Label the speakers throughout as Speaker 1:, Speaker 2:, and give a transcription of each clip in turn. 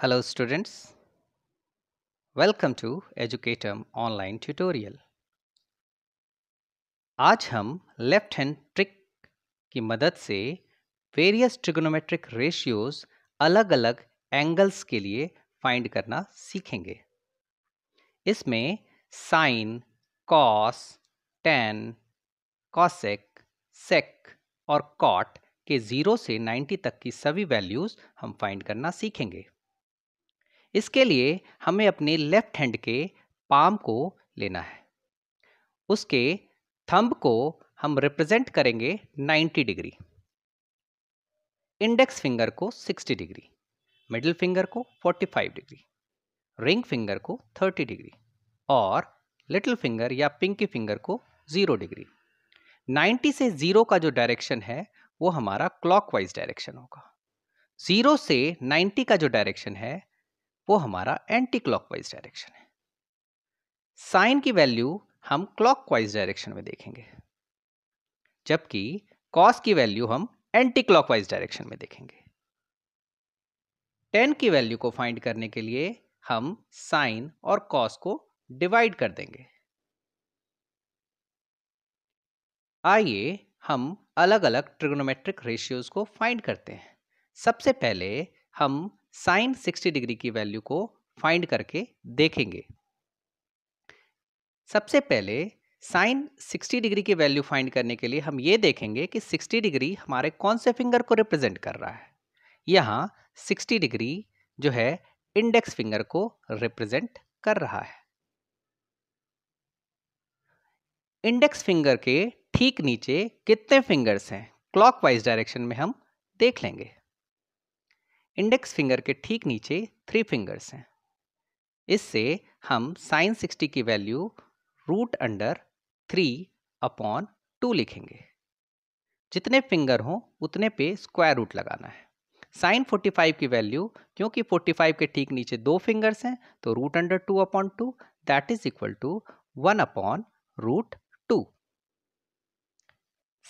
Speaker 1: Hello students. Welcome to Educatum online tutorial. आज हम left hand trick की मदद से वेरियस ट्रिग्नोमेट्रिक रेशियोज अलग अलग एंगल्स के लिए फाइंड करना सीखेंगे इसमें sine cos tan cosec sec और कॉट के ज़ीरो से नाइन्टी तक की सभी वैल्यूज़ हम फाइंड करना सीखेंगे इसके लिए हमें अपने लेफ्ट हैंड के पाम को लेना है उसके थंब को हम रिप्रेजेंट करेंगे 90 डिग्री इंडेक्स फिंगर को 60 डिग्री मिडिल फिंगर को 45 डिग्री रिंग फिंगर को 30 डिग्री और लिटिल फिंगर या पिंकी फिंगर को 0 डिग्री 90 से 0 का जो डायरेक्शन है वो हमारा क्लॉकवाइज डायरेक्शन होगा 0 से 90 का जो डायरेक्शन है वो हमारा एंटी क्लॉकवाइज डायरेक्शन है साइन की वैल्यू हम क्लॉकवाइज डायरेक्शन में देखेंगे जबकि कॉस की वैल्यू हम एंटी क्लॉकवाइज डायरेक्शन में देखेंगे टेन की वैल्यू को फाइंड करने के लिए हम साइन और कॉस को डिवाइड कर देंगे आइए हम अलग अलग ट्रिग्नोमेट्रिक रेशियोज को फाइंड करते हैं सबसे पहले हम साइन 60 डिग्री की वैल्यू को फाइंड करके देखेंगे सबसे पहले साइन 60 डिग्री की वैल्यू फाइंड करने के लिए हम ये देखेंगे कि 60 डिग्री हमारे कौन से फिंगर को रिप्रेजेंट कर रहा है यहाँ 60 डिग्री जो है इंडेक्स फिंगर को रिप्रेजेंट कर रहा है इंडेक्स फिंगर के ठीक नीचे कितने फिंगर्स हैं क्लॉकवाइज डायरेक्शन में हम देख लेंगे इंडेक्स फिंगर के ठीक नीचे थ्री फिंगर्स हैं इससे हम साइन सिक्सटी की value root under three upon two लिखेंगे जितने फिंगर हों उतने पे स्क्वायर रूट लगाना है साइन 45 की वैल्यू क्योंकि 45 के ठीक नीचे दो फिंगर्स हैं तो root under two upon two that is equal to one upon root two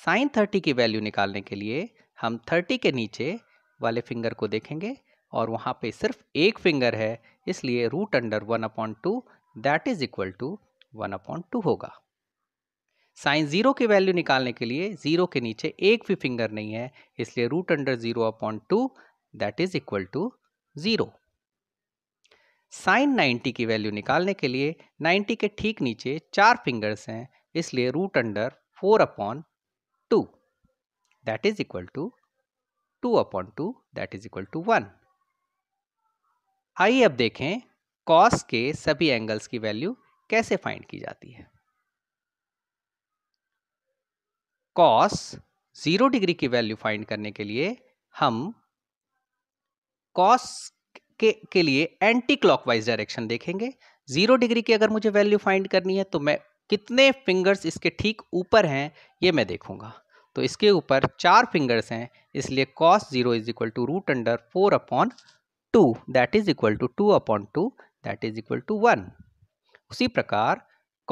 Speaker 1: sine thirty की वैल्यू निकालने के लिए हम थर्टी के नीचे वाले फिंगर को देखेंगे और वहाँ पे सिर्फ एक फिंगर है इसलिए root under one upon two that is equal to one upon two होगा साइन ज़ीरो की वैल्यू निकालने के लिए ज़ीरो के नीचे एक भी फिंगर नहीं है इसलिए root under zero upon two that is equal to zero sine ninety की वैल्यू निकालने के लिए नाइन्टी के ठीक नीचे चार फिंगर्स हैं इसलिए root under four upon two that is equal to two upon two that is equal to one आइए अब देखें कॉस के सभी एंगल्स की वैल्यू कैसे फाइंड की जाती है कॉस जीरो डिग्री की वैल्यू फाइंड करने के लिए हम कॉस के के लिए एंटी क्लॉकवाइज डायरेक्शन देखेंगे जीरो डिग्री की अगर मुझे वैल्यू फाइंड करनी है तो मैं कितने फिंगर्स इसके ठीक ऊपर हैं ये मैं देखूंगा तो इसके ऊपर चार फिंगर्स हैं इसलिए cos zero is equal to root under four upon two that is equal to two upon two that is equal to one उसी प्रकार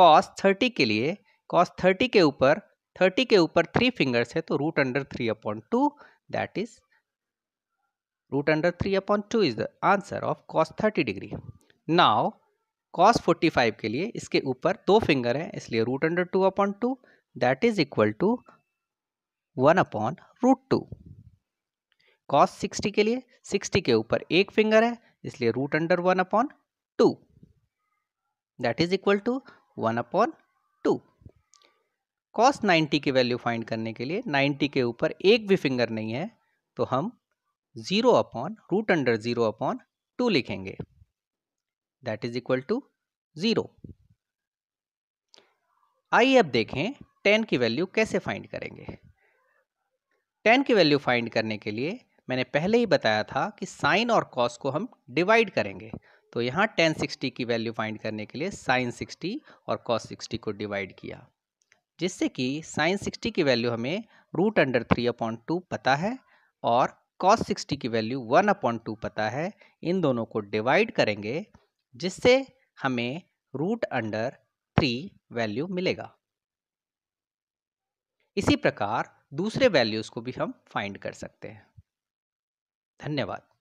Speaker 1: कॉस थर्टी के लिए कॉस थर्टी के ऊपर थर्टी के ऊपर थ्री फिंगर्स है तो root under three upon two that is root under three upon two is the answer of cos thirty degree now cos forty five के लिए इसके ऊपर दो फिंगर हैं इसलिए root under two upon two that is equal to one upon root two cos sixty के लिए sixty के ऊपर एक फिंगर है इसलिए root under one upon two that is equal to one upon to cos ninety की value find करने के लिए नाइन्टी के ऊपर एक भी फिंगर नहीं है तो हम zero upon root under zero upon two लिखेंगे that is equal to zero आइए अब देखें टेन की वैल्यू कैसे फाइंड करेंगे टेन की वैल्यू फाइंड करने के लिए मैंने पहले ही बताया था कि साइन और कॉस को हम डिवाइड करेंगे तो यहाँ टेन सिक्सटी की वैल्यू फाइंड करने के लिए साइन सिक्सटी और कॉस सिक्सटी को डिवाइड किया जिससे कि साइन सिक्सटी की वैल्यू हमें root under three upon two पता है और कॉस सिक्सटी की वैल्यू वन अपॉइंट टू पता है इन दोनों को डिवाइड करेंगे जिससे हमें रूट अंडर थ्री वैल्यू मिलेगा इसी प्रकार दूसरे वैल्यूज़ को भी हम फाइंड कर सकते हैं धन्यवाद